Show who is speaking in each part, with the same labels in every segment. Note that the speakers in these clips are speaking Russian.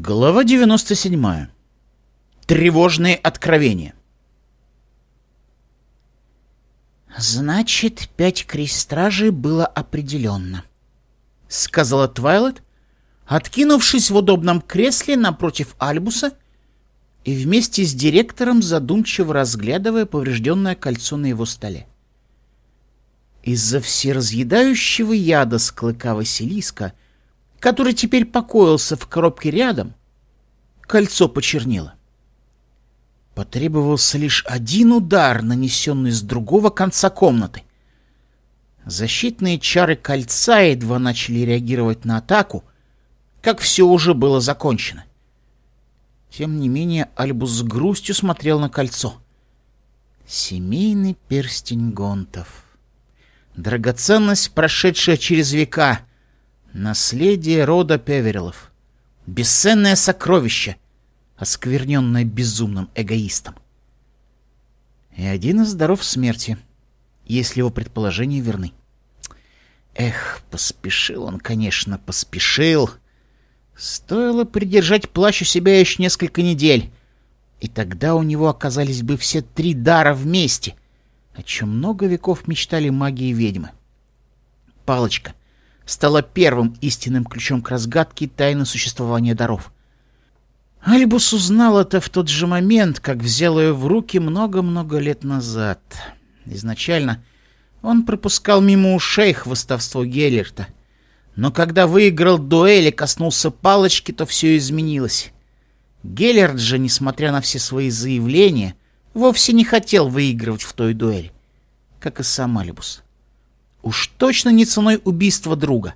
Speaker 1: Глава 97. Тревожные откровения. «Значит, пять крестражей было определенно», — сказала Твайлет, откинувшись в удобном кресле напротив Альбуса и вместе с директором задумчиво разглядывая поврежденное кольцо на его столе. Из-за всеразъедающего яда с клыка Василиска — который теперь покоился в коробке рядом, кольцо почернело. Потребовался лишь один удар, нанесенный с другого конца комнаты. Защитные чары кольца едва начали реагировать на атаку, как все уже было закончено. Тем не менее, Альбус с грустью смотрел на кольцо. Семейный перстень гонтов. Драгоценность, прошедшая через века. Наследие рода Певерилов. Бесценное сокровище, оскверненное безумным эгоистом. И один из даров смерти, если его предположения верны. Эх, поспешил он, конечно, поспешил. Стоило придержать плащ у себя еще несколько недель, и тогда у него оказались бы все три дара вместе, о чем много веков мечтали маги и ведьмы. Палочка, стала первым истинным ключом к разгадке тайны существования даров. Альбус узнал это в тот же момент, как взял ее в руки много-много лет назад. Изначально он пропускал мимо ушей хвостовство Геллерта. Но когда выиграл дуэль и коснулся палочки, то все изменилось. Геллерт же, несмотря на все свои заявления, вовсе не хотел выигрывать в той дуэли, как и сам Альбус. Уж точно не ценой убийства друга.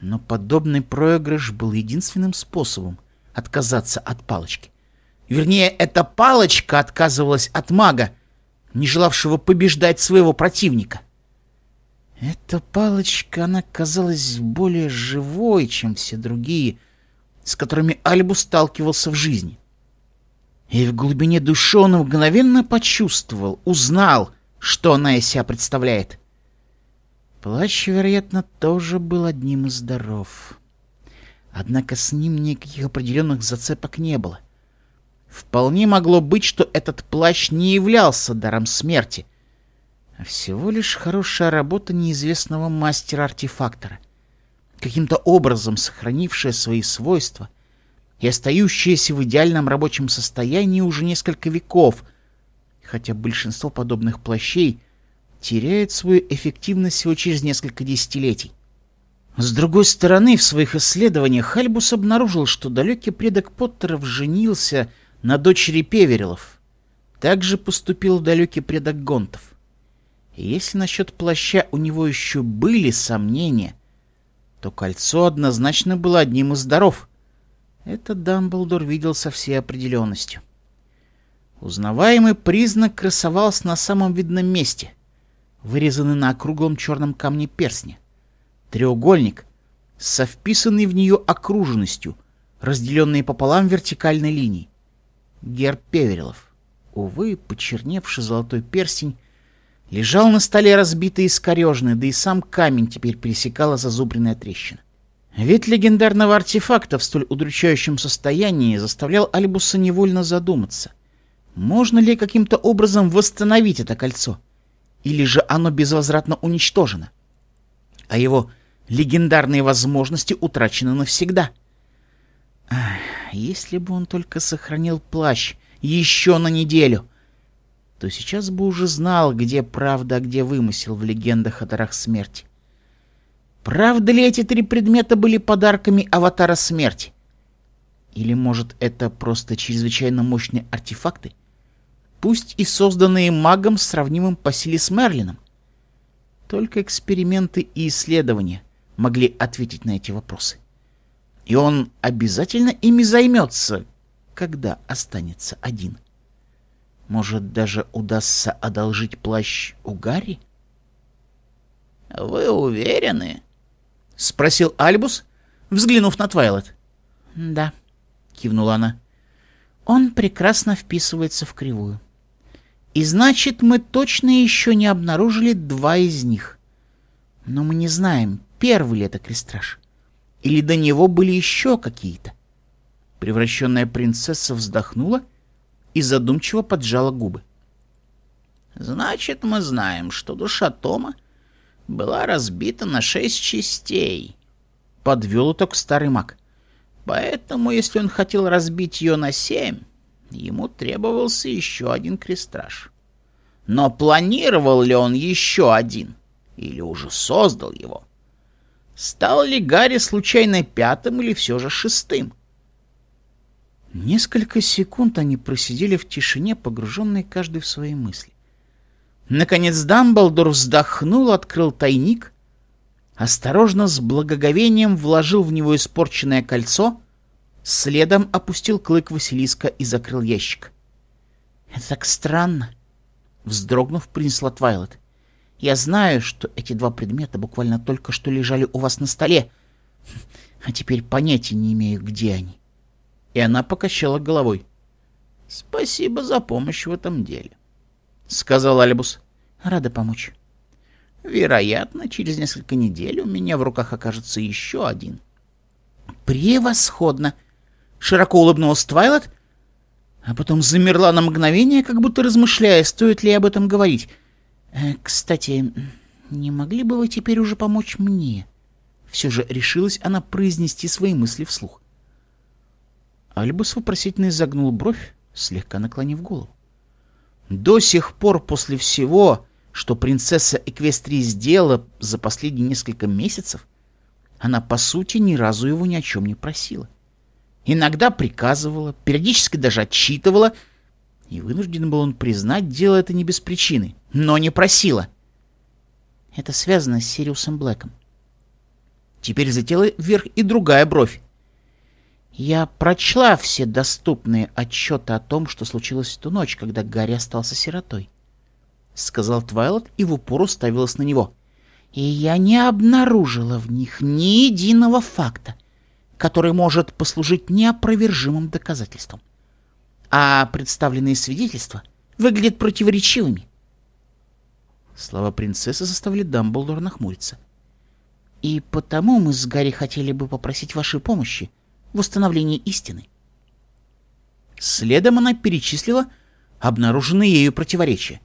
Speaker 1: Но подобный проигрыш был единственным способом отказаться от палочки. Вернее, эта палочка отказывалась от мага, не желавшего побеждать своего противника. Эта палочка, она казалась более живой, чем все другие, с которыми Альбу сталкивался в жизни. И в глубине души он мгновенно почувствовал, узнал, что она из себя представляет. Плащ, вероятно, тоже был одним из даров. Однако с ним никаких определенных зацепок не было. Вполне могло быть, что этот плащ не являлся даром смерти, а всего лишь хорошая работа неизвестного мастера-артефактора, каким-то образом сохранившая свои свойства и остающаяся в идеальном рабочем состоянии уже несколько веков, хотя большинство подобных плащей — теряет свою эффективность всего через несколько десятилетий. С другой стороны, в своих исследованиях Хальбус обнаружил, что далекий предок Поттеров женился на дочери Певерилов. Так же поступил далекий предок Гонтов. И если насчет плаща у него еще были сомнения, то кольцо однозначно было одним из даров. Это Дамблдор видел со всей определенностью. Узнаваемый признак красовался на самом видном месте вырезаны на округлом черном камне персне. Треугольник со вписанной в нее окруженностью, разделенные пополам вертикальной линией. Герб Певерилов. Увы, почерневший золотой перстень лежал на столе разбитый и скорежный, да и сам камень теперь пересекала зазубренная трещина. Вид легендарного артефакта в столь удручающем состоянии заставлял Альбуса невольно задуматься. Можно ли каким-то образом восстановить это кольцо? или же оно безвозвратно уничтожено, а его легендарные возможности утрачены навсегда. Ах, если бы он только сохранил плащ еще на неделю, то сейчас бы уже знал, где правда, а где вымысел в легендах о дарах смерти. Правда ли эти три предмета были подарками Аватара Смерти? Или, может, это просто чрезвычайно мощные артефакты, пусть и созданные магом, сравнимым по силе с Мерлином. Только эксперименты и исследования могли ответить на эти вопросы. И он обязательно ими займется, когда останется один. Может, даже удастся одолжить плащ у Гарри? — Вы уверены? — спросил Альбус, взглянув на Твайлет. — Да, — кивнула она. — Он прекрасно вписывается в кривую. И значит, мы точно еще не обнаружили два из них. Но мы не знаем, первый ли это крестраж. Или до него были еще какие-то. Превращенная принцесса вздохнула и задумчиво поджала губы. Значит, мы знаем, что душа Тома была разбита на шесть частей. Подвел уток старый маг. Поэтому, если он хотел разбить ее на семь, Ему требовался еще один крестраж. Но планировал ли он еще один? Или уже создал его? Стал ли Гарри случайно пятым или все же шестым? Несколько секунд они просидели в тишине, погруженные каждый в свои мысли. Наконец Дамблдор вздохнул, открыл тайник, осторожно, с благоговением вложил в него испорченное кольцо Следом опустил клык Василиска и закрыл ящик. «Это так странно!» Вздрогнув, принесла Твайлет. «Я знаю, что эти два предмета буквально только что лежали у вас на столе, а теперь понятия не имею, где они». И она покачала головой. «Спасибо за помощь в этом деле», — сказал Альбус. «Рада помочь». «Вероятно, через несколько недель у меня в руках окажется еще один». «Превосходно!» Широко улыбнулась Твайлет, а потом замерла на мгновение, как будто размышляя, стоит ли об этом говорить. «Э, «Кстати, не могли бы вы теперь уже помочь мне?» Все же решилась она произнести свои мысли вслух. Альбус вопросительно изогнул бровь, слегка наклонив голову. До сих пор после всего, что принцесса Эквестрии сделала за последние несколько месяцев, она, по сути, ни разу его ни о чем не просила иногда приказывала, периодически даже отчитывала, и вынужден был он признать дело это не без причины, но не просила. Это связано с Сириусом Блэком. Теперь затела вверх и другая бровь. Я прочла все доступные отчеты о том, что случилось в ту ночь, когда Гарри остался сиротой. — сказал Твайлот и в упор уставилась на него. «И я не обнаружила в них ни единого факта, который может послужить неопровержимым доказательством. А представленные свидетельства выглядят противоречивыми. Слова принцессы заставили Дамблдора нахмуриться. И потому мы с Гарри хотели бы попросить вашей помощи в установлении истины. Следом она перечислила обнаруженные ею противоречия.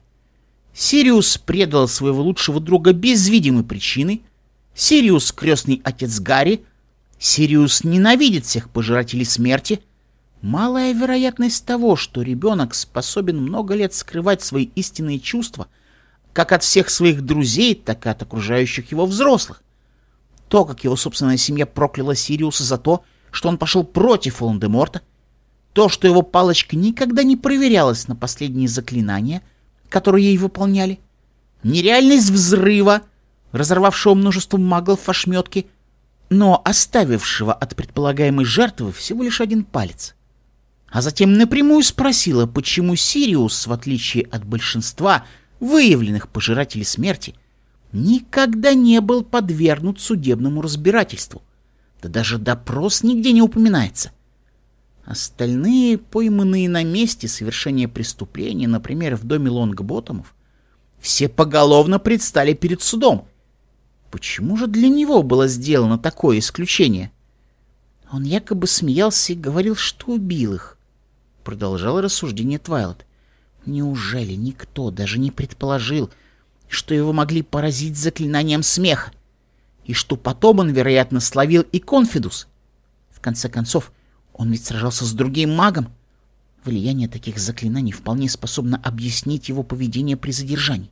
Speaker 1: Сириус предал своего лучшего друга без видимой причины, Сириус — крестный отец Гарри — Сириус ненавидит всех пожирателей смерти. Малая вероятность того, что ребенок способен много лет скрывать свои истинные чувства, как от всех своих друзей, так и от окружающих его взрослых. То, как его собственная семья прокляла Сириуса за то, что он пошел против Волан-де-Морта, то, что его палочка никогда не проверялась на последние заклинания, которые ей выполняли, нереальность взрыва, разорвавшего множество маглов в ошметке — но оставившего от предполагаемой жертвы всего лишь один палец. А затем напрямую спросила, почему Сириус, в отличие от большинства выявленных пожирателей смерти, никогда не был подвергнут судебному разбирательству. Да даже допрос нигде не упоминается. Остальные, пойманные на месте совершения преступления, например, в доме Лонгботомов, все поголовно предстали перед судом, Почему же для него было сделано такое исключение? Он якобы смеялся и говорил, что убил их. Продолжало рассуждение Твайлот. Неужели никто даже не предположил, что его могли поразить заклинанием смеха? И что потом он, вероятно, словил и конфидус? В конце концов, он ведь сражался с другим магом. Влияние таких заклинаний вполне способно объяснить его поведение при задержании.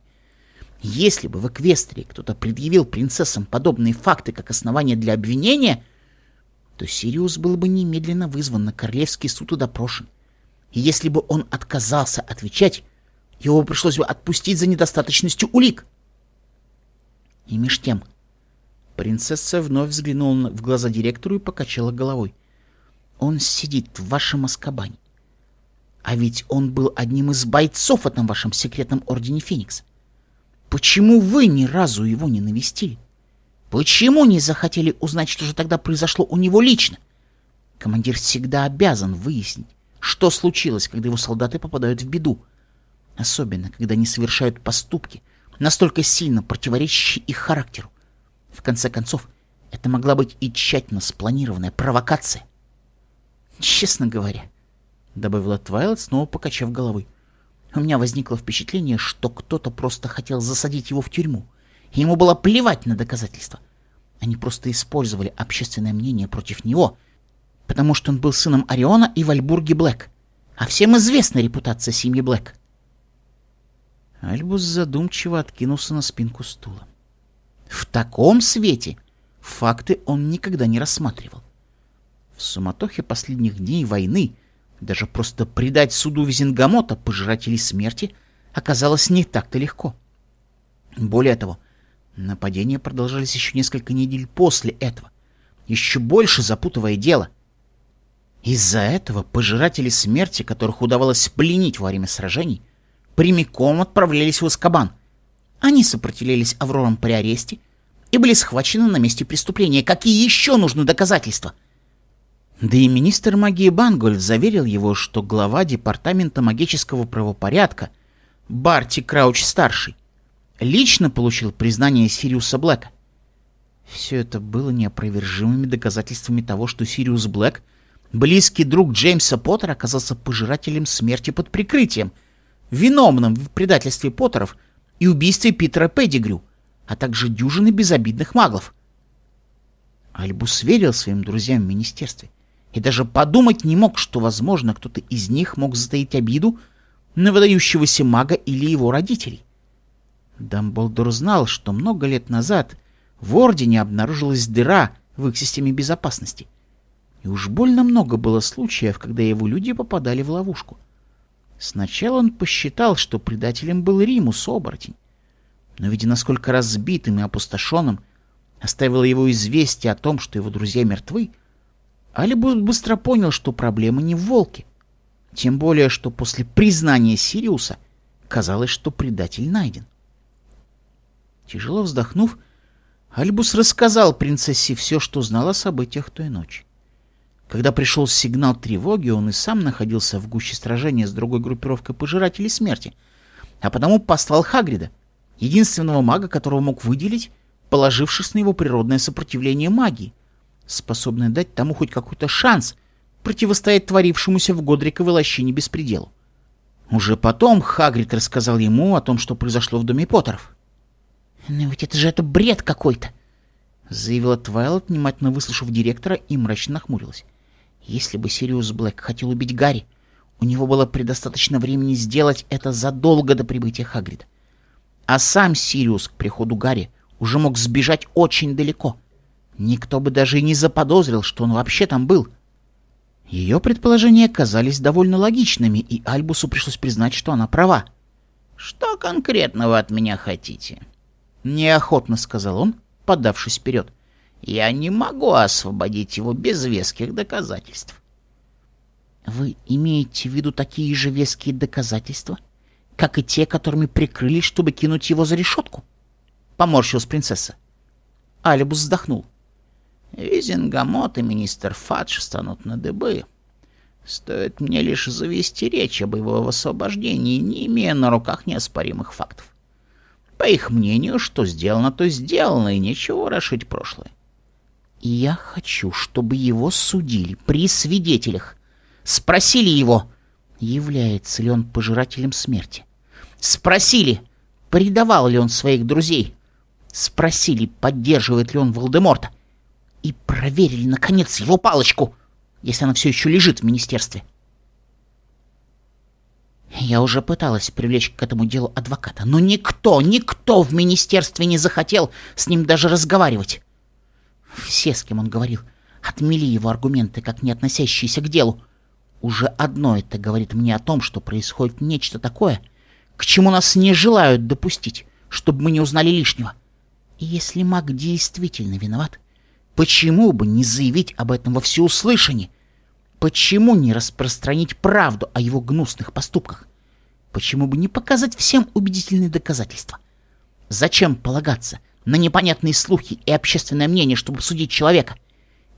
Speaker 1: Если бы в Эквестрии кто-то предъявил принцессам подобные факты как основание для обвинения, то Сириус был бы немедленно вызван на Королевский суд и допрошен. И если бы он отказался отвечать, его пришлось бы отпустить за недостаточностью улик. И меж тем принцесса вновь взглянула в глаза директору и покачала головой. Он сидит в вашем аскабане. А ведь он был одним из бойцов в этом вашем секретном ордене Феникса. Почему вы ни разу его не навестили? Почему не захотели узнать, что же тогда произошло у него лично? Командир всегда обязан выяснить, что случилось, когда его солдаты попадают в беду. Особенно, когда они совершают поступки, настолько сильно противоречащие их характеру. В конце концов, это могла быть и тщательно спланированная провокация. «Честно говоря», — добавила Твайлет, снова покачав головой, — у меня возникло впечатление, что кто-то просто хотел засадить его в тюрьму. И ему было плевать на доказательства. Они просто использовали общественное мнение против него, потому что он был сыном Ориона и Вальбурги Блэк. А всем известна репутация семьи Блэк. Альбус задумчиво откинулся на спинку стула. В таком свете факты он никогда не рассматривал. В суматохе последних дней войны даже просто предать суду визингамота пожирателей смерти, оказалось не так-то легко. Более того, нападения продолжались еще несколько недель после этого, еще больше запутывая дело. Из-за этого пожиратели смерти, которых удавалось пленить во время сражений, прямиком отправлялись в Аскабан. Они сопротивлялись Аврорам при аресте и были схвачены на месте преступления. Какие еще нужны доказательства? — да и министр магии Бангольд заверил его, что глава департамента магического правопорядка Барти Крауч-старший лично получил признание Сириуса Блэка. Все это было неопровержимыми доказательствами того, что Сириус Блэк, близкий друг Джеймса Поттера, оказался пожирателем смерти под прикрытием, виновным в предательстве Поттеров и убийстве Питера Педигрю, а также дюжины безобидных маглов. Альбус верил своим друзьям в министерстве — и даже подумать не мог, что, возможно, кто-то из них мог затаить обиду на выдающегося мага или его родителей. Дамблдор знал, что много лет назад в Ордене обнаружилась дыра в их системе безопасности. И уж больно много было случаев, когда его люди попадали в ловушку. Сначала он посчитал, что предателем был Римус Оборотень. Но видя, насколько разбитым и опустошенным оставило его известие о том, что его друзья мертвы, Али быстро понял, что проблема не в волке. Тем более, что после признания Сириуса казалось, что предатель найден. Тяжело вздохнув, Альбус рассказал принцессе все, что знал о событиях той ночи. Когда пришел сигнал тревоги, он и сам находился в гуще сражения с другой группировкой пожирателей смерти, а потому послал Хагрида, единственного мага, которого мог выделить, положившись на его природное сопротивление магии, способное дать тому хоть какой-то шанс противостоять творившемуся в Годриковой лощине беспределу. Уже потом Хагрид рассказал ему о том, что произошло в доме Поттеров. «Но «Ну ведь это же это бред какой-то!» — заявила Твайлот, внимательно выслушав директора и мрачно нахмурилась. «Если бы Сириус Блэк хотел убить Гарри, у него было предостаточно времени сделать это задолго до прибытия Хагрида. А сам Сириус к приходу Гарри уже мог сбежать очень далеко — Никто бы даже и не заподозрил, что он вообще там был. Ее предположения казались довольно логичными, и Альбусу пришлось признать, что она права. «Что конкретно вы от меня хотите?» Неохотно сказал он, подавшись вперед. «Я не могу освободить его без веских доказательств». «Вы имеете в виду такие же веские доказательства, как и те, которыми прикрылись, чтобы кинуть его за решетку?» Поморщилась принцесса. Альбус вздохнул. Визингамот и министр Фадж станут на дыбы. Стоит мне лишь завести речь об его освобождении, не имея на руках неоспоримых фактов. По их мнению, что сделано, то сделано, и нечего расшить прошлое. Я хочу, чтобы его судили при свидетелях. Спросили его, является ли он пожирателем смерти. Спросили, предавал ли он своих друзей. Спросили, поддерживает ли он Волдеморта и проверили, наконец, его палочку, если она все еще лежит в министерстве. Я уже пыталась привлечь к этому делу адвоката, но никто, никто в министерстве не захотел с ним даже разговаривать. Все, с кем он говорил, отмели его аргументы, как не относящиеся к делу. Уже одно это говорит мне о том, что происходит нечто такое, к чему нас не желают допустить, чтобы мы не узнали лишнего. И если маг действительно виноват, — Почему бы не заявить об этом во всеуслышание? Почему не распространить правду о его гнусных поступках? Почему бы не показать всем убедительные доказательства? Зачем полагаться на непонятные слухи и общественное мнение, чтобы судить человека?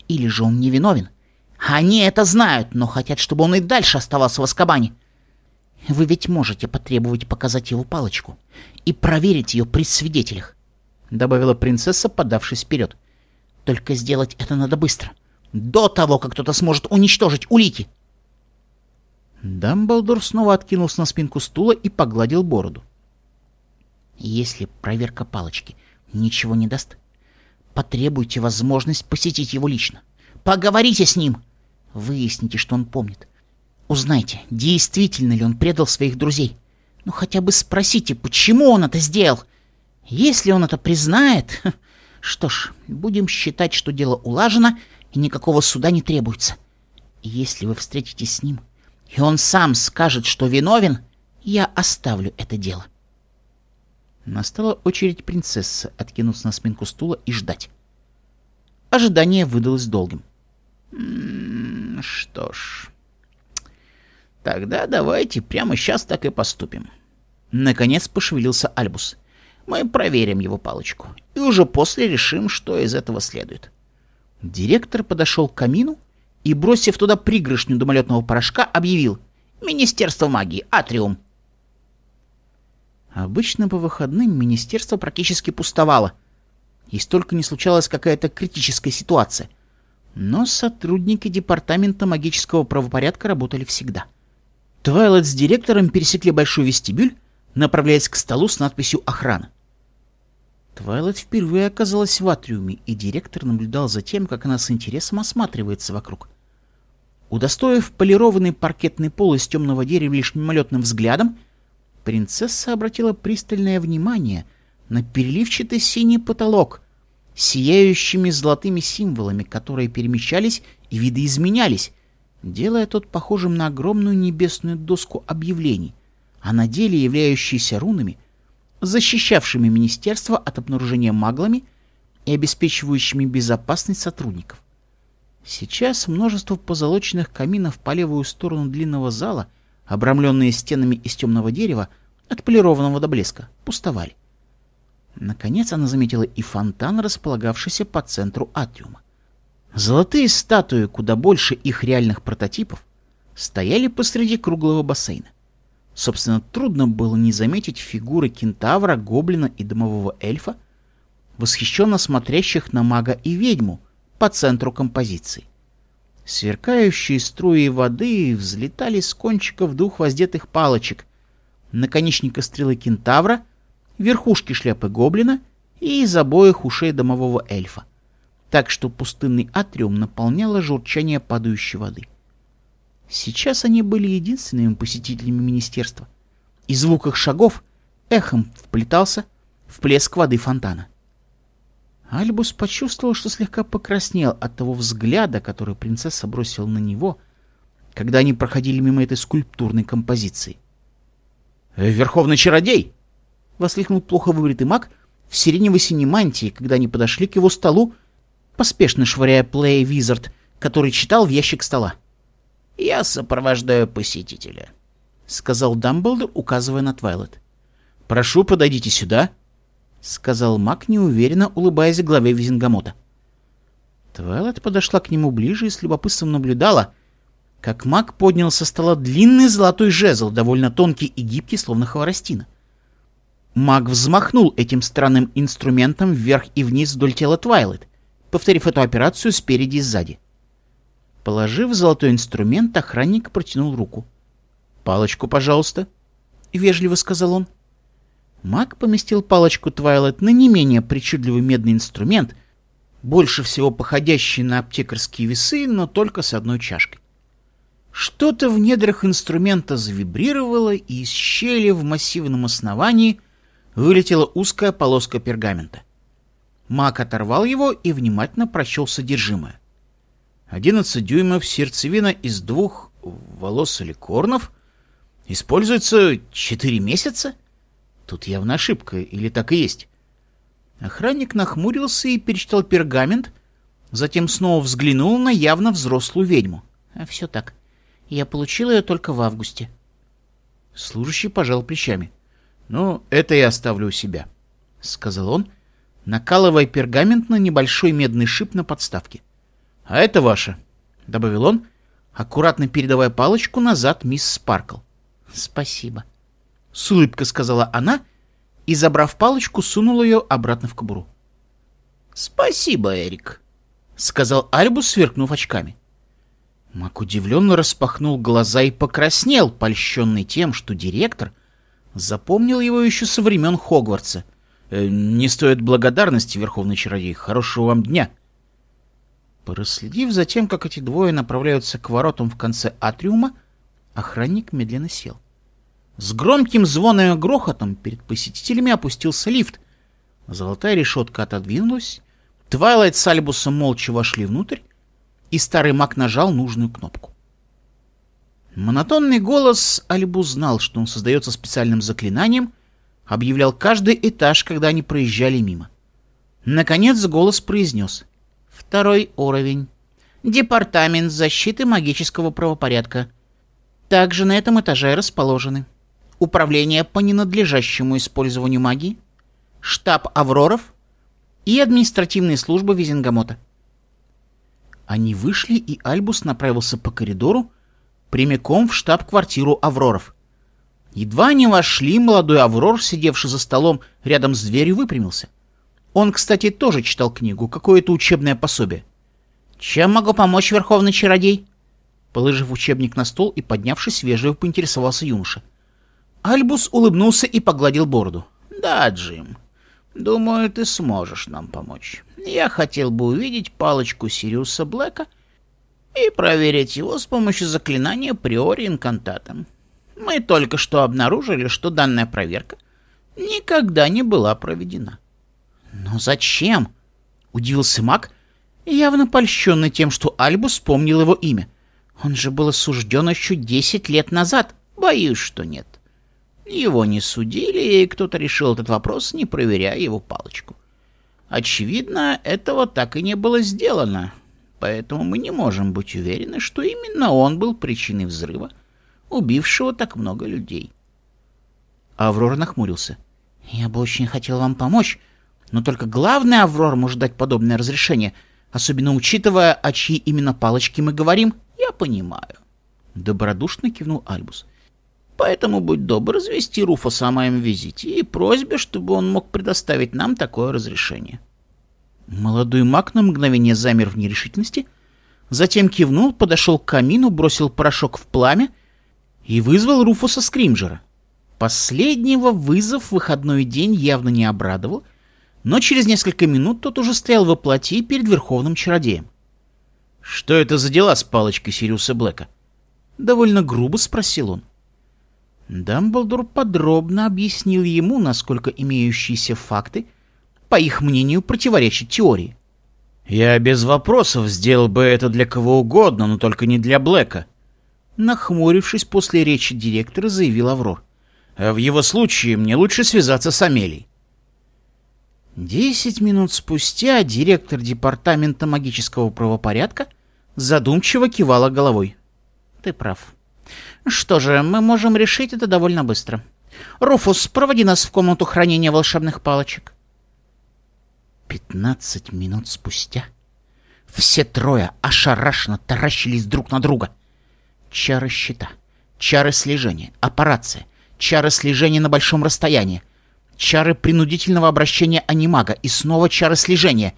Speaker 1: Или же он невиновен? Они это знают, но хотят, чтобы он и дальше оставался в Аскабане. Вы ведь можете потребовать показать его палочку и проверить ее при свидетелях, — добавила принцесса, подавшись вперед. Только сделать это надо быстро. До того, как кто-то сможет уничтожить улики. Дамблдор снова откинулся на спинку стула и погладил бороду. Если проверка палочки ничего не даст, потребуйте возможность посетить его лично. Поговорите с ним. Выясните, что он помнит. Узнайте, действительно ли он предал своих друзей. Ну хотя бы спросите, почему он это сделал. Если он это признает, Что ж, будем считать, что дело улажено, и никакого суда не требуется. если вы встретитесь с ним, и он сам скажет, что виновен, я оставлю это дело. Настала очередь принцессы откинуться на спинку стула и ждать. Ожидание выдалось долгим. «М-м, что ж, тогда давайте прямо сейчас так и поступим. Наконец пошевелился Альбус. Мы проверим его палочку и уже после решим, что из этого следует. Директор подошел к камину и, бросив туда пригоршню домолетного порошка, объявил «Министерство магии, Атриум». Обычно по выходным министерство практически пустовало, если только не случалась какая-то критическая ситуация. Но сотрудники Департамента магического правопорядка работали всегда. Твайлайт с директором пересекли большой вестибюль направляясь к столу с надписью «Охрана». Твайлет впервые оказалась в атриуме, и директор наблюдал за тем, как она с интересом осматривается вокруг. Удостоив полированный паркетный пол из темного дерева лишь мимолетным взглядом, принцесса обратила пристальное внимание на переливчатый синий потолок, сияющими золотыми символами, которые перемещались и видоизменялись, делая тот похожим на огромную небесную доску объявлений — а на деле являющиеся рунами, защищавшими министерство от обнаружения маглами и обеспечивающими безопасность сотрудников. Сейчас множество позолоченных каминов по левую сторону длинного зала, обрамленные стенами из темного дерева, отполированного до блеска, пустовали. Наконец она заметила и фонтан, располагавшийся по центру атриума. Золотые статуи, куда больше их реальных прототипов, стояли посреди круглого бассейна. Собственно, трудно было не заметить фигуры кентавра, гоблина и домового эльфа, восхищенно смотрящих на мага и ведьму по центру композиции. Сверкающие струи воды взлетали с кончиков двух воздетых палочек, наконечника стрелы кентавра, верхушки шляпы гоблина и из обоих ушей домового эльфа, так что пустынный атриум наполняло журчание падающей воды. Сейчас они были единственными посетителями министерства, и звук их шагов эхом вплетался в плеск воды фонтана. Альбус почувствовал, что слегка покраснел от того взгляда, который принцесса бросила на него, когда они проходили мимо этой скульптурной композиции. «Э, «Верховный чародей!» — воскликнул плохо выбритый маг в сиренево-синей мантии, когда они подошли к его столу, поспешно швыряя плей-визард, который читал в ящик стола. «Я сопровождаю посетителя», — сказал Дамблдор, указывая на Твайлет. «Прошу, подойдите сюда», — сказал Мак, неуверенно улыбаясь главе Визингамота. Твайлет подошла к нему ближе и с любопытством наблюдала, как Мак поднял со стола длинный золотой жезл, довольно тонкий и гибкий, словно хворостина. Маг взмахнул этим странным инструментом вверх и вниз вдоль тела Твайлет, повторив эту операцию спереди и сзади. Положив золотой инструмент, охранник протянул руку. «Палочку, пожалуйста», — вежливо сказал он. Маг поместил палочку Твайлет на не менее причудливый медный инструмент, больше всего походящий на аптекарские весы, но только с одной чашкой. Что-то в недрах инструмента завибрировало, и из щели в массивном основании вылетела узкая полоска пергамента. Маг оторвал его и внимательно прочел содержимое. 11 дюймов сердцевина из двух волос или корнов используется 4 месяца? Тут явно ошибка, или так и есть. Охранник нахмурился и перечитал пергамент, затем снова взглянул на явно взрослую ведьму. А все так. Я получил ее только в августе. Служащий пожал плечами. «Ну, это я оставлю у себя», — сказал он, накалывая пергамент на небольшой медный шип на подставке. — «А это ваше», — добавил он, аккуратно передавая палочку назад мисс Спаркл. «Спасибо», — с улыбкой сказала она и, забрав палочку, сунула ее обратно в кобуру. «Спасибо, Эрик», — сказал Альбус, сверкнув очками. Мак удивленно распахнул глаза и покраснел, польщенный тем, что директор запомнил его еще со времен Хогвартса. «Э, «Не стоит благодарности, Верховный Чародей. Хорошего вам дня!» Проследив за тем, как эти двое направляются к воротам в конце атриума, охранник медленно сел. С громким звоном и грохотом перед посетителями опустился лифт. Золотая решетка отодвинулась, Твайлайт с Альбусом молча вошли внутрь, и старый маг нажал нужную кнопку. Монотонный голос Альбус знал, что он создается специальным заклинанием, объявлял каждый этаж, когда они проезжали мимо. Наконец голос произнес — Второй уровень. Департамент защиты магического правопорядка. Также на этом этаже расположены Управление по ненадлежащему использованию магии, штаб Авроров и административные службы Визингамота. Они вышли, и Альбус направился по коридору прямиком в штаб-квартиру Авроров. Едва они вошли, молодой Аврор, сидевший за столом рядом с дверью, выпрямился — он, кстати, тоже читал книгу, какое-то учебное пособие. «Чем могу помочь, Верховный Чародей?» Положив учебник на стол и поднявшись, вежливо поинтересовался юноша. Альбус улыбнулся и погладил бороду. «Да, Джим, думаю, ты сможешь нам помочь. Я хотел бы увидеть палочку Сириуса Блэка и проверить его с помощью заклинания Приори Инкантатом. Мы только что обнаружили, что данная проверка никогда не была проведена. «Но зачем?» — удивился маг, явно польщенный тем, что Альбу вспомнил его имя. «Он же был осужден еще десять лет назад. Боюсь, что нет. Его не судили, и кто-то решил этот вопрос, не проверяя его палочку. Очевидно, этого так и не было сделано, поэтому мы не можем быть уверены, что именно он был причиной взрыва, убившего так много людей». Аврора нахмурился. «Я бы очень хотел вам помочь, но только главное, Аврор может дать подобное разрешение, особенно учитывая, о чьи именно палочки мы говорим, я понимаю. Добродушно кивнул Альбус. Поэтому будь добр, извести Руфуса с моем визите и просьбе, чтобы он мог предоставить нам такое разрешение. Молодой маг на мгновение замер в нерешительности, затем кивнул, подошел к камину, бросил порошок в пламя и вызвал Руфуса Скримджера. Последнего вызов в выходной день явно не обрадовал, но через несколько минут тот уже стоял во плоти перед Верховным Чародеем. «Что это за дела с палочкой Сириуса Блэка?» — довольно грубо спросил он. Дамблдор подробно объяснил ему, насколько имеющиеся факты, по их мнению, противоречат теории. «Я без вопросов сделал бы это для кого угодно, но только не для Блэка», — нахмурившись после речи директора, заявил Аврор. «А «В его случае мне лучше связаться с Амелией. Десять минут спустя директор департамента магического правопорядка задумчиво кивала головой. «Ты прав. Что же, мы можем решить это довольно быстро. Руфус, проводи нас в комнату хранения волшебных палочек». Пятнадцать минут спустя все трое ошарашенно таращились друг на друга. Чары щита, чары слежения, аппарация, чары слежения на большом расстоянии — чары принудительного обращения анимага и снова чары слежения.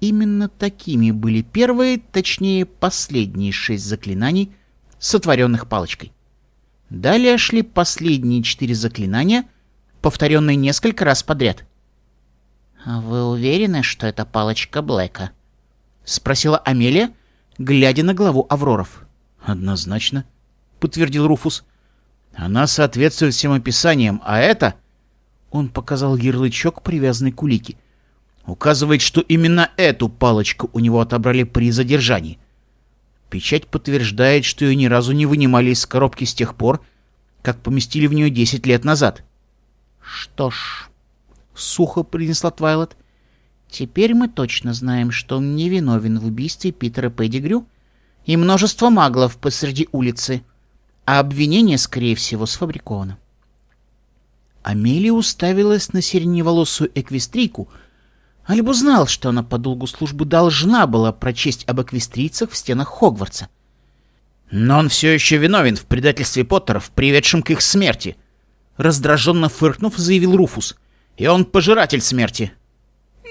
Speaker 1: Именно такими были первые, точнее последние шесть заклинаний, сотворенных палочкой. Далее шли последние четыре заклинания, повторенные несколько раз подряд. «А вы уверены, что это палочка Блэка?» — спросила Амелия, глядя на главу Авроров. «Однозначно», — подтвердил Руфус. «Она соответствует всем описаниям, а это...» Он показал ярлычок, привязанный к улике. Указывает, что именно эту палочку у него отобрали при задержании. Печать подтверждает, что ее ни разу не вынимали из коробки с тех пор, как поместили в нее 10 лет назад. Что ж, сухо принесла Твайлот. Теперь мы точно знаем, что он не виновен в убийстве Питера Пэдигрю и множество маглов посреди улицы, а обвинение, скорее всего, сфабриковано. Амелия уставилась на сиреневолосую эквестрику. Альбу знал, что она по долгу службы должна была прочесть об эквестрийцах в стенах Хогвартса. «Но он все еще виновен в предательстве Поттеров, приведшем к их смерти!» Раздраженно фыркнув, заявил Руфус. «И он пожиратель смерти!»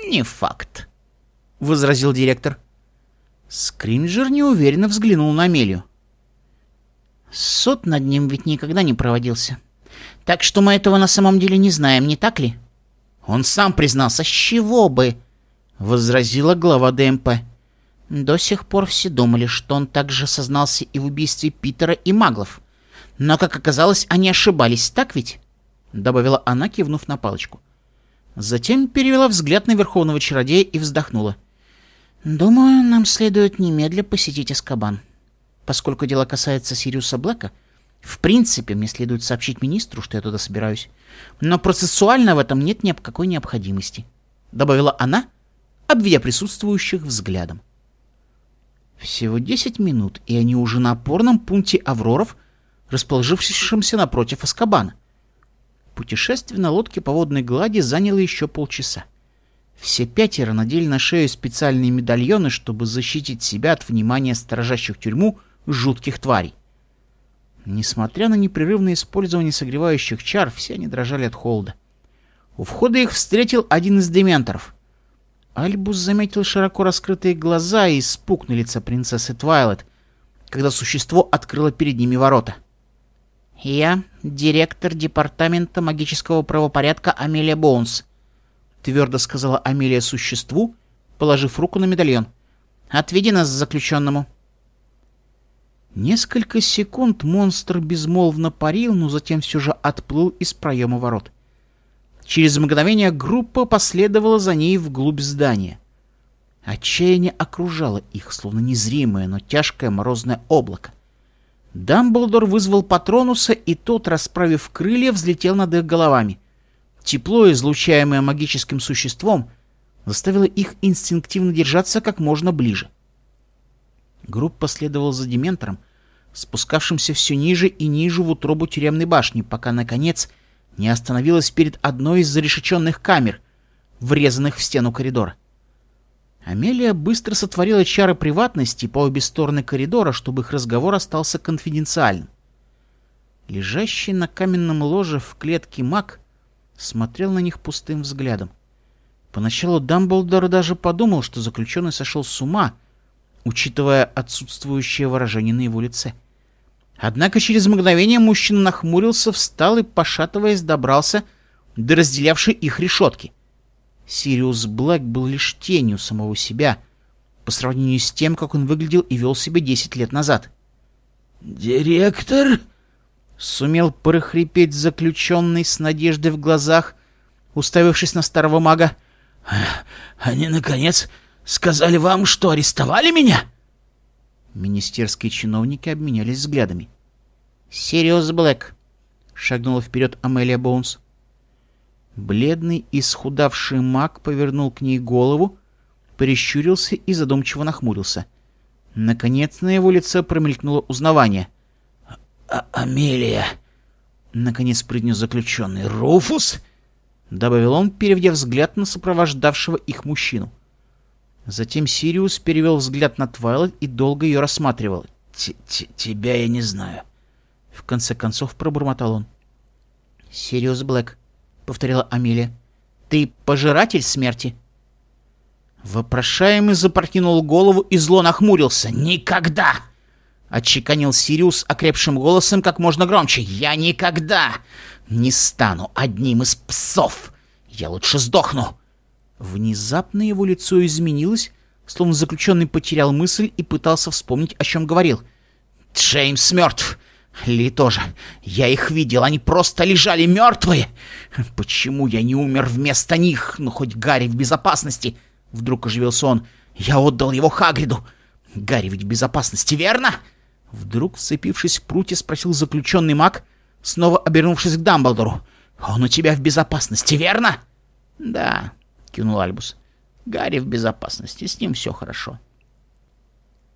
Speaker 1: «Не факт», — возразил директор. Скримджер неуверенно взглянул на Амелию. Суд над ним ведь никогда не проводился», так что мы этого на самом деле не знаем, не так ли? Он сам признался, с чего бы? Возразила глава ДМП. До сих пор все думали, что он также сознался и в убийстве Питера и Маглов. Но, как оказалось, они ошибались, так ведь? Добавила она, кивнув на палочку. Затем перевела взгляд на Верховного Чародея и вздохнула. «Думаю, нам следует немедля посетить Эскобан. Поскольку дело касается Сириуса Блэка, — в принципе, мне следует сообщить министру, что я туда собираюсь. Но процессуально в этом нет никакой необходимости. Добавила она, обведя присутствующих взглядом. Всего десять минут, и они уже на опорном пункте Авроров, расположившемся напротив Аскабана. Путешествие на лодке по водной глади заняло еще полчаса. Все пятеро надели на шею специальные медальоны, чтобы защитить себя от внимания сторожащих тюрьму жутких тварей. Несмотря на непрерывное использование согревающих чар, все они дрожали от холода. У входа их встретил один из дементоров. Альбус заметил широко раскрытые глаза и испуг на лице принцессы Твайлет, когда существо открыло перед ними ворота. «Я — директор департамента магического правопорядка Амелия Боунс», — твердо сказала Амелия существу, положив руку на медальон. «Отведи нас к заключенному». Несколько секунд монстр безмолвно парил, но затем все же отплыл из проема ворот. Через мгновение группа последовала за ней вглубь здания. Отчаяние окружало их, словно незримое, но тяжкое морозное облако. Дамблдор вызвал Патронуса, и тот, расправив крылья, взлетел над их головами. Тепло, излучаемое магическим существом, заставило их инстинктивно держаться как можно ближе. Группа следовала за Дементором, спускавшимся все ниже и ниже в утробу тюремной башни, пока, наконец, не остановилась перед одной из зарешеченных камер, врезанных в стену коридора. Амелия быстро сотворила чары приватности по обе стороны коридора, чтобы их разговор остался конфиденциальным. Лежащий на каменном ложе в клетке маг смотрел на них пустым взглядом. Поначалу Дамблдор даже подумал, что заключенный сошел с ума — учитывая отсутствующее выражение на его лице. Однако через мгновение мужчина нахмурился, встал и, пошатываясь, добрался до разделявшей их решетки. Сириус Блэк был лишь тенью самого себя, по сравнению с тем, как он выглядел и вел себя десять лет назад. «Директор?» — сумел прохрипеть заключенный с надеждой в глазах, уставившись на старого мага. «Они, наконец, Сказали вам, что арестовали меня?» Министерские чиновники обменялись взглядами. «Сириус Блэк», — шагнула вперед Амелия Боунс. Бледный и схудавший маг повернул к ней голову, прищурился и задумчиво нахмурился. Наконец на его лице промелькнуло узнавание. «А «Амелия!» — наконец произнес заключенный. «Руфус?» — добавил он, переведя взгляд на сопровождавшего их мужчину. — Затем Сириус перевел взгляд на Твайлайт и долго ее рассматривал. Т -т «Тебя я не знаю», — в конце концов пробормотал он. «Сириус Блэк», — повторила Амелия, — «ты пожиратель смерти?» Вопрошаемый запрокинул голову и зло нахмурился. «Никогда!» — отчеканил Сириус окрепшим голосом как можно громче. «Я никогда не стану одним из псов! Я лучше сдохну!» Внезапно его лицо изменилось, словно заключенный потерял мысль и пытался вспомнить, о чем говорил. «Джеймс мертв!» Ли тоже. Я их видел, они просто лежали мертвые. Почему я не умер вместо них? Ну, хоть Гарри в безопасности. Вдруг оживился он. Я отдал его Хагриду. Гарри ведь в безопасности, верно? Вдруг, вцепившись в прутья, спросил заключенный маг, снова обернувшись к Дамблдору. Он у тебя в безопасности, верно? Да, кивнул Альбус. «Гарри в безопасности, с ним все хорошо».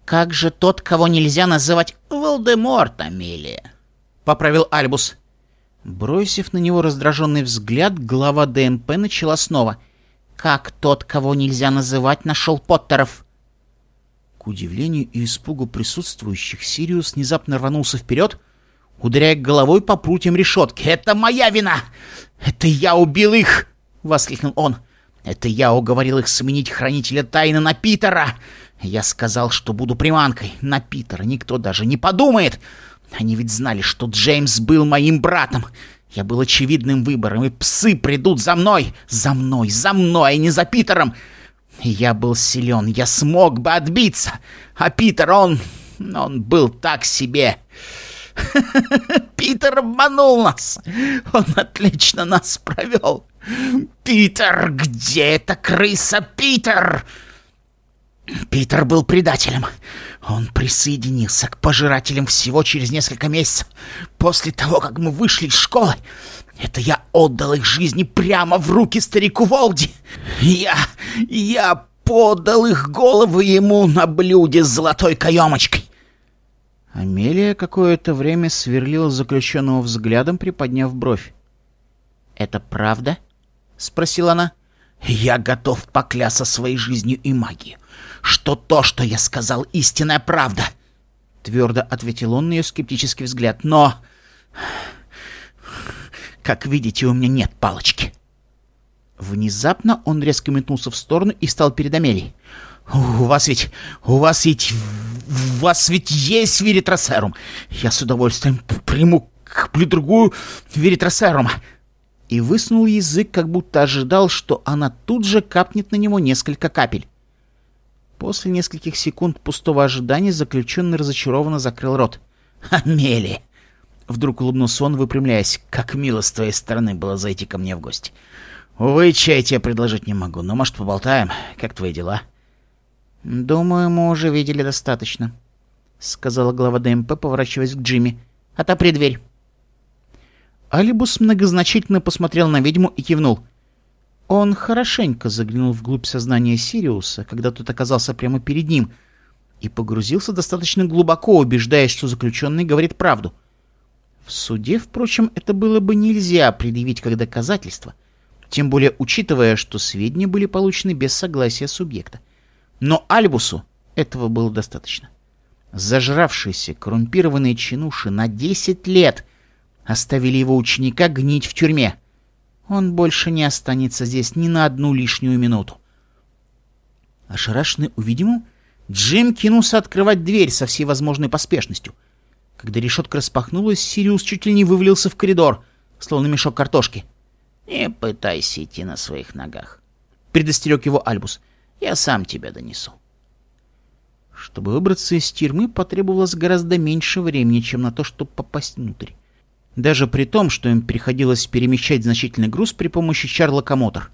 Speaker 1: «Как же тот, кого нельзя называть Волдеморт, Амелия?» — поправил Альбус. Бросив на него раздраженный взгляд, глава ДМП начала снова. «Как тот, кого нельзя называть, нашел Поттеров?» К удивлению и испугу присутствующих, Сириус внезапно рванулся вперед, ударяя головой по прутьям решетки. «Это моя вина! Это я убил их!» — воскликнул он. — это я уговорил их сменить хранителя тайны на Питера. Я сказал, что буду приманкой. На Питера никто даже не подумает. Они ведь знали, что Джеймс был моим братом. Я был очевидным выбором, и псы придут за мной. За мной, за мной, а не за Питером. Я был силен, я смог бы отбиться. А Питер, он... он был так себе. Питер обманул нас. Он отлично нас провел. «Питер, где эта крыса, Питер?» Питер был предателем. Он присоединился к пожирателям всего через несколько месяцев. После того, как мы вышли из школы, это я отдал их жизни прямо в руки старику Волди. Я... я подал их головы ему на блюде с золотой каемочкой. Амелия какое-то время сверлила заключенного взглядом, приподняв бровь. «Это правда?» — спросила она. «Я готов поклясться своей жизнью и магией, что то, что я сказал, истинная правда!» Твердо ответил он на ее скептический взгляд. «Но, как видите, у меня нет палочки!» Внезапно он резко метнулся в сторону и стал перед Амелией. «У вас ведь... у вас ведь... у вас ведь есть веритросерум! Я с удовольствием приму к другую веритросерума!» и высунул язык, как будто ожидал, что она тут же капнет на него несколько капель. После нескольких секунд пустого ожидания заключенный разочарованно закрыл рот. «Амели!» Вдруг улыбнулся он, выпрямляясь. «Как мило с твоей стороны было зайти ко мне в гости. Увы, чай тебе предложить не могу, но, может, поболтаем? Как твои дела?» «Думаю, мы уже видели достаточно», — сказала глава ДМП, поворачиваясь к Джимми. «Отопри дверь». Алибус многозначительно посмотрел на ведьму и кивнул. Он хорошенько заглянул вглубь сознания Сириуса, когда тот оказался прямо перед ним, и погрузился достаточно глубоко, убеждаясь, что заключенный говорит правду. В суде, впрочем, это было бы нельзя предъявить как доказательство, тем более учитывая, что сведения были получены без согласия субъекта. Но Альбусу этого было достаточно. Зажравшийся коррумпированный чинуши на 10 лет оставили его ученика гнить в тюрьме. Он больше не останется здесь ни на одну лишнюю минуту. Ошарашенный увидимым, Джим кинулся открывать дверь со всей возможной поспешностью. Когда решетка распахнулась, Сириус чуть ли не вывалился в коридор, словно мешок картошки. «Не пытайся идти на своих ногах», — предостерег его Альбус. «Я сам тебя донесу». Чтобы выбраться из тюрьмы, потребовалось гораздо меньше времени, чем на то, чтобы попасть внутрь даже при том, что им приходилось перемещать значительный груз при помощи чарлокомотор.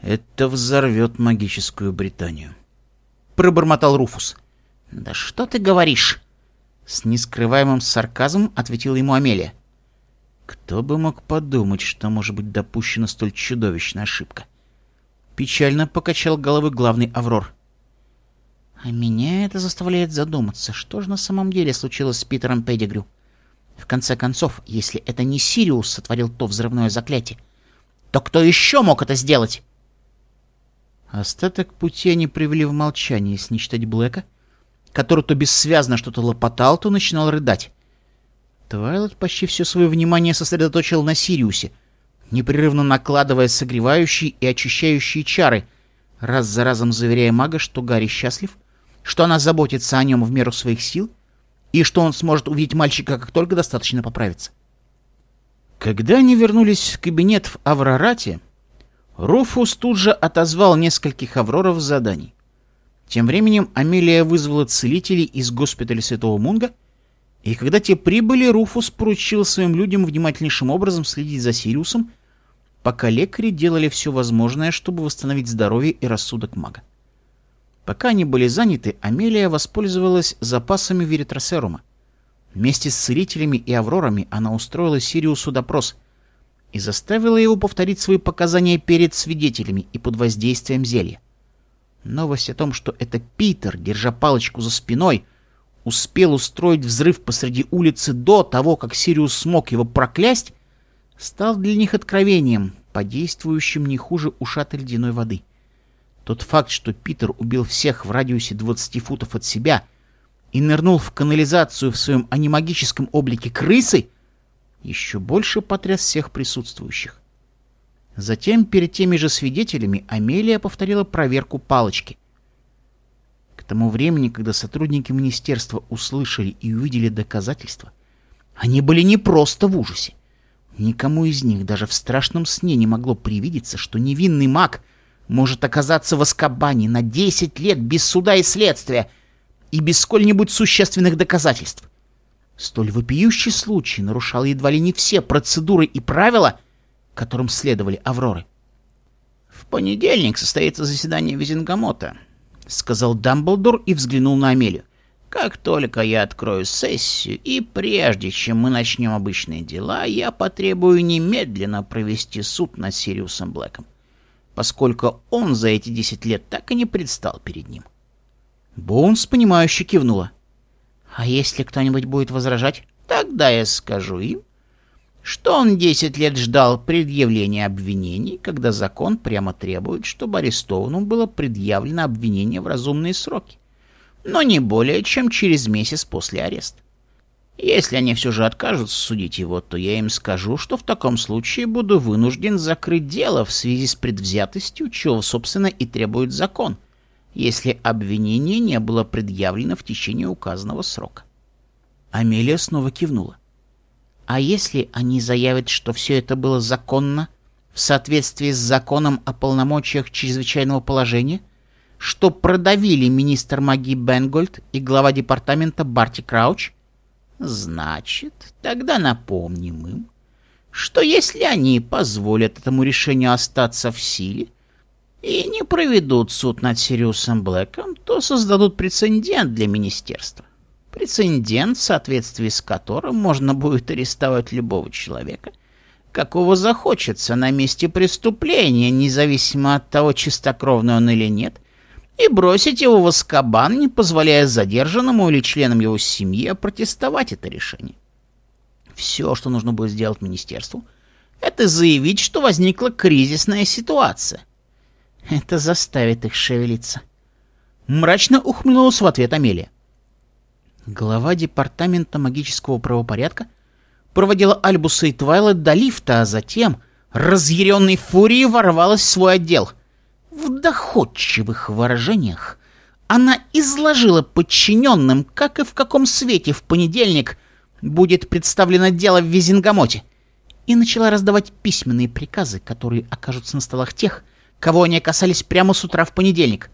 Speaker 1: «Это взорвет магическую Британию», — пробормотал Руфус. «Да что ты говоришь?» С нескрываемым сарказмом ответила ему Амелия. Кто бы мог подумать, что может быть допущена столь чудовищная ошибка? Печально покачал головы главный Аврор. А меня это заставляет задуматься, что же на самом деле случилось с Питером Педигрю? В конце концов, если это не Сириус сотворил то взрывное заклятие, то кто еще мог это сделать? Остаток пути они привели в молчание, если не считать Блэка, который то бессвязно что-то лопотал, то начинал рыдать. Твайлот почти все свое внимание сосредоточил на Сириусе, непрерывно накладывая согревающие и очищающие чары, раз за разом заверяя мага, что Гарри счастлив, что она заботится о нем в меру своих сил — и что он сможет увидеть мальчика, как только достаточно поправится. Когда они вернулись в кабинет в Аврорате, Руфус тут же отозвал нескольких Авроров с заданий. Тем временем Амелия вызвала целителей из госпиталя Святого Мунга, и когда те прибыли, Руфус поручил своим людям внимательнейшим образом следить за Сириусом, пока лекари делали все возможное, чтобы восстановить здоровье и рассудок мага. Пока они были заняты, Амелия воспользовалась запасами веритросерума. Вместе с целителями и аврорами она устроила Сириусу допрос и заставила его повторить свои показания перед свидетелями и под воздействием зелья. Новость о том, что это Питер, держа палочку за спиной, успел устроить взрыв посреди улицы до того, как Сириус смог его проклясть, стал для них откровением, подействующим не хуже ушатой ледяной воды. — тот факт, что Питер убил всех в радиусе 20 футов от себя и нырнул в канализацию в своем анимагическом облике крысы, еще больше потряс всех присутствующих. Затем перед теми же свидетелями Амелия повторила проверку палочки. К тому времени, когда сотрудники министерства услышали и увидели доказательства, они были не просто в ужасе. Никому из них даже в страшном сне не могло привидеться, что невинный маг — может оказаться в Аскабане на 10 лет без суда и следствия и без сколь-нибудь существенных доказательств. Столь вопиющий случай нарушал едва ли не все процедуры и правила, которым следовали Авроры. «В понедельник состоится заседание Визингамота», — сказал Дамблдор и взглянул на Амелию. «Как только я открою сессию, и прежде чем мы начнем обычные дела, я потребую немедленно провести суд над Сириусом Блэком поскольку он за эти десять лет так и не предстал перед ним. Боунс, понимающе кивнула. «А если кто-нибудь будет возражать, тогда я скажу им, что он десять лет ждал предъявления обвинений, когда закон прямо требует, чтобы арестованному было предъявлено обвинение в разумные сроки, но не более чем через месяц после ареста. Если они все же откажутся судить его, то я им скажу, что в таком случае буду вынужден закрыть дело в связи с предвзятостью, чего, собственно, и требует закон, если обвинение не было предъявлено в течение указанного срока. Амелия снова кивнула. А если они заявят, что все это было законно, в соответствии с законом о полномочиях чрезвычайного положения, что продавили министр магии Бенгольд и глава департамента Барти Крауч, Значит, тогда напомним им, что если они позволят этому решению остаться в силе и не проведут суд над Сириусом Блэком, то создадут прецедент для министерства. Прецедент, в соответствии с которым можно будет арестовать любого человека, какого захочется на месте преступления, независимо от того, чистокровный он или нет, и бросить его в Аскабан, не позволяя задержанному или членам его семьи протестовать это решение. Все, что нужно было сделать министерству, это заявить, что возникла кризисная ситуация. Это заставит их шевелиться. Мрачно ухмыльнулась в ответ Амелия. Глава департамента магического правопорядка проводила Альбуса и Твайла до лифта, а затем, разъяренной фурией, ворвалась в свой отдел — в доходчивых выражениях она изложила подчиненным, как и в каком свете в понедельник будет представлено дело в Визингамоте, и начала раздавать письменные приказы, которые окажутся на столах тех, кого они касались прямо с утра в понедельник.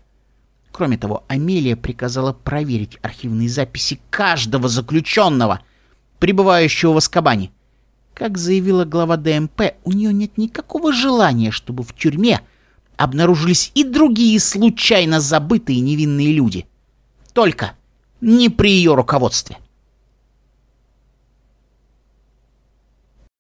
Speaker 1: Кроме того, Амелия приказала проверить архивные записи каждого заключенного, пребывающего в Аскабане. Как заявила глава ДМП, у нее нет никакого желания, чтобы в тюрьме – обнаружились и другие случайно забытые невинные люди. Только не при ее руководстве.